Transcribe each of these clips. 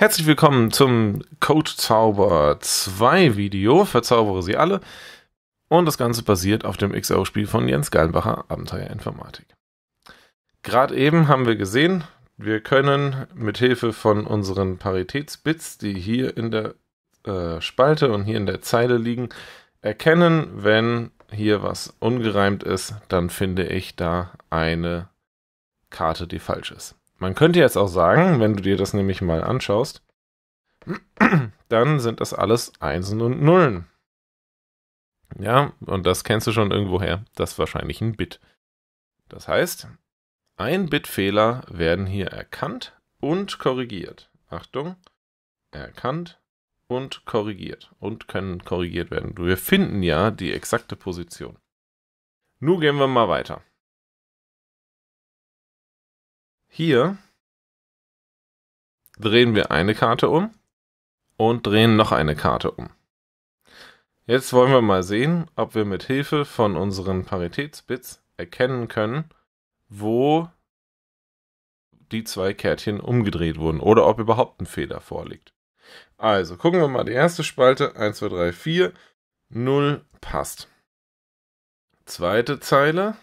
Herzlich willkommen zum Code Zauber 2 Video. Verzaubere sie alle. Und das Ganze basiert auf dem XO-Spiel von Jens Gallenbacher, Abenteuer Informatik. Gerade eben haben wir gesehen, wir können mit Hilfe von unseren Paritätsbits, die hier in der äh, Spalte und hier in der Zeile liegen, erkennen, wenn hier was ungereimt ist, dann finde ich da eine Karte, die falsch ist. Man könnte jetzt auch sagen, wenn du dir das nämlich mal anschaust, dann sind das alles Einsen und Nullen. Ja, und das kennst du schon irgendwoher, das ist wahrscheinlich ein Bit. Das heißt, ein Bitfehler werden hier erkannt und korrigiert. Achtung, erkannt und korrigiert und können korrigiert werden. Wir finden ja die exakte Position. Nun gehen wir mal weiter. Hier drehen wir eine Karte um und drehen noch eine Karte um. Jetzt wollen wir mal sehen, ob wir mit Hilfe von unseren Paritätsbits erkennen können, wo die zwei Kärtchen umgedreht wurden oder ob überhaupt ein Fehler vorliegt. Also gucken wir mal die erste Spalte 1 2 3 4 0 passt. Zweite Zeile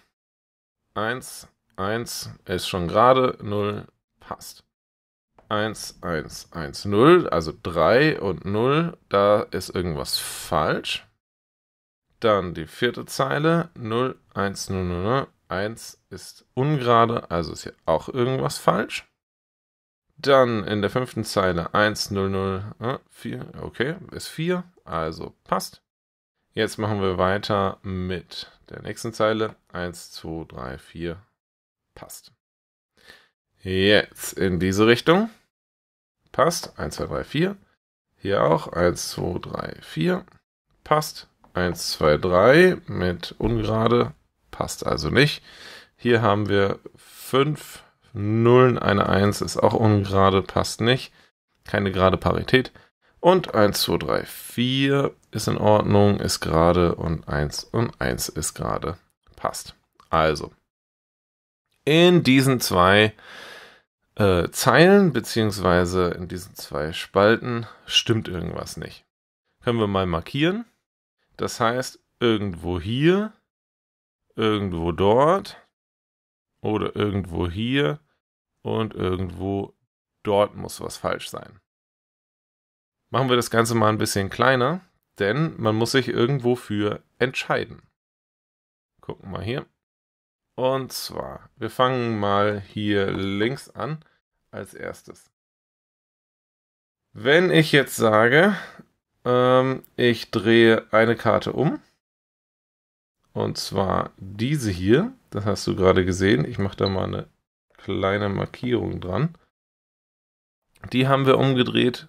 1 2, 1 ist schon gerade, 0 passt. 1, 1, 1, 0, also 3 und 0, da ist irgendwas falsch. Dann die vierte Zeile, 0, 1, 0, 0, 0, 1 ist ungerade, also ist hier auch irgendwas falsch. Dann in der fünften Zeile 1, 0, 0, 4, okay, ist 4, also passt. Jetzt machen wir weiter mit der nächsten Zeile 1, 2, 3, 4, Passt. Jetzt in diese Richtung. Passt. 1, 2, 3, 4. Hier auch. 1, 2, 3, 4. Passt. 1, 2, 3 mit ungerade. Passt also nicht. Hier haben wir 5 Nullen. Eine 1 ist auch ungerade. Passt nicht. Keine gerade Parität. Und 1, 2, 3, 4 ist in Ordnung, ist gerade und 1 und 1 ist gerade. Passt. Also, in diesen zwei äh, Zeilen bzw. in diesen zwei Spalten stimmt irgendwas nicht. Können wir mal markieren. Das heißt, irgendwo hier, irgendwo dort oder irgendwo hier und irgendwo dort muss was falsch sein. Machen wir das Ganze mal ein bisschen kleiner, denn man muss sich irgendwo für entscheiden. Gucken wir mal hier. Und zwar, wir fangen mal hier links an als erstes. Wenn ich jetzt sage, ähm, ich drehe eine Karte um, und zwar diese hier, das hast du gerade gesehen, ich mache da mal eine kleine Markierung dran. Die haben wir umgedreht,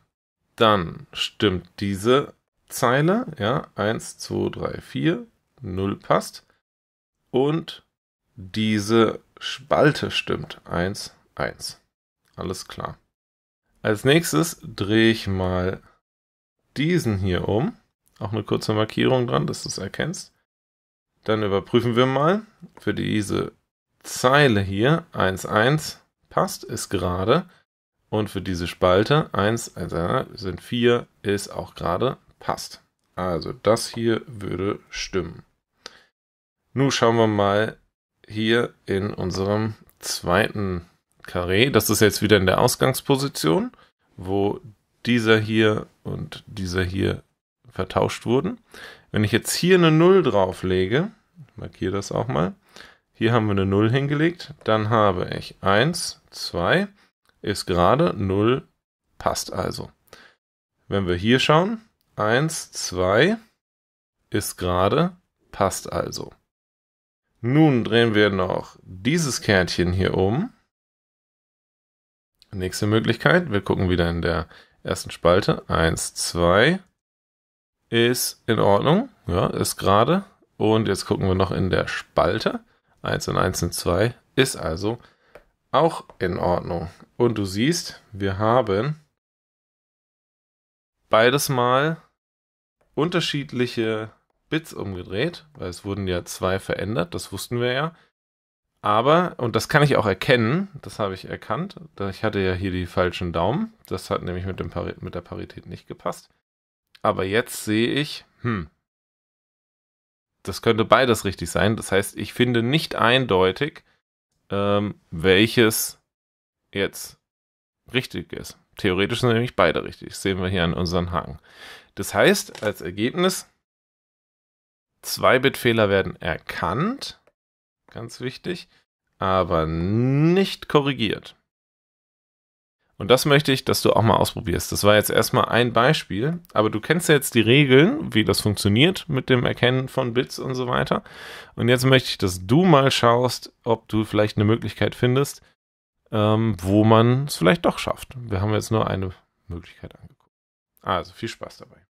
dann stimmt diese Zeile, ja, 1, 2, 3, 4, 0 passt. Und diese Spalte stimmt. 1, 1. Alles klar. Als nächstes drehe ich mal diesen hier um. Auch eine kurze Markierung dran, dass du es erkennst. Dann überprüfen wir mal für diese Zeile hier 1,1 passt, ist gerade. Und für diese Spalte 1, 1, 1 sind 4, ist auch gerade, passt. Also das hier würde stimmen. Nun schauen wir mal, hier in unserem zweiten Karree. Das ist jetzt wieder in der Ausgangsposition, wo dieser hier und dieser hier vertauscht wurden. Wenn ich jetzt hier eine 0 drauflege, markiere das auch mal, hier haben wir eine 0 hingelegt, dann habe ich 1, 2, ist gerade, 0 passt also. Wenn wir hier schauen, 1, 2 ist gerade, passt also. Nun drehen wir noch dieses Kärtchen hier um. Nächste Möglichkeit, wir gucken wieder in der ersten Spalte. 1, 2 Ist in Ordnung. Ja, ist gerade. Und jetzt gucken wir noch in der Spalte. 1 und 1 und 2 Ist also auch in Ordnung. Und du siehst, wir haben beides mal unterschiedliche Bits umgedreht, weil es wurden ja zwei verändert, das wussten wir ja. Aber, und das kann ich auch erkennen, das habe ich erkannt, ich hatte ja hier die falschen Daumen, das hat nämlich mit, dem Pari mit der Parität nicht gepasst. Aber jetzt sehe ich, hm, das könnte beides richtig sein. Das heißt, ich finde nicht eindeutig, ähm, welches jetzt richtig ist. Theoretisch sind nämlich beide richtig. Das sehen wir hier an unseren Haken. Das heißt, als Ergebnis Zwei-Bit-Fehler werden erkannt, ganz wichtig, aber nicht korrigiert. Und das möchte ich, dass du auch mal ausprobierst. Das war jetzt erstmal ein Beispiel, aber du kennst ja jetzt die Regeln, wie das funktioniert mit dem Erkennen von Bits und so weiter. Und jetzt möchte ich, dass du mal schaust, ob du vielleicht eine Möglichkeit findest, ähm, wo man es vielleicht doch schafft. Wir haben jetzt nur eine Möglichkeit angeguckt. Also viel Spaß dabei.